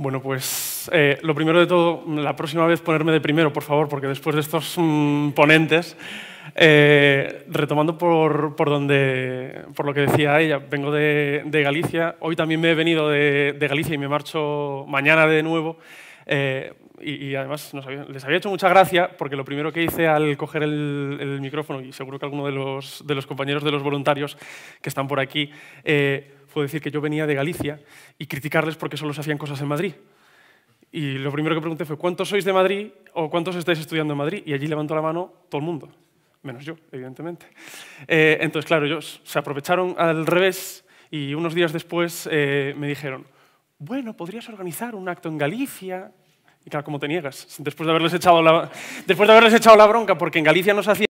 Bueno, pues eh, lo primero de todo, la próxima vez ponerme de primero, por favor, porque después de estos mm, ponentes, eh, retomando por, por, donde, por lo que decía ella, vengo de, de Galicia, hoy también me he venido de, de, Galicia y me marcho mañana de nuevo. Eh, y, además les había hecho mucha gracia porque lo primero que hice al coger el, micrófono, y seguro que alguno de los, de los, compañeros de los voluntarios que están por aquí, decir que yo venía de Galicia y criticarles porque solo se hacían cosas en Madrid. Y lo primero que pregunté fue, ¿cuántos sois de Madrid o cuántos estáis estudiando en Madrid? Y allí levantó la mano todo el mundo, menos yo, evidentemente. Eh, entonces, claro, ellos se aprovecharon al revés y unos días después eh, me dijeron, bueno, podrías organizar un acto en Galicia. Y claro, ¿cómo te niegas? Después de haberles echado la, después de haberles echado la bronca porque en Galicia no se hacía...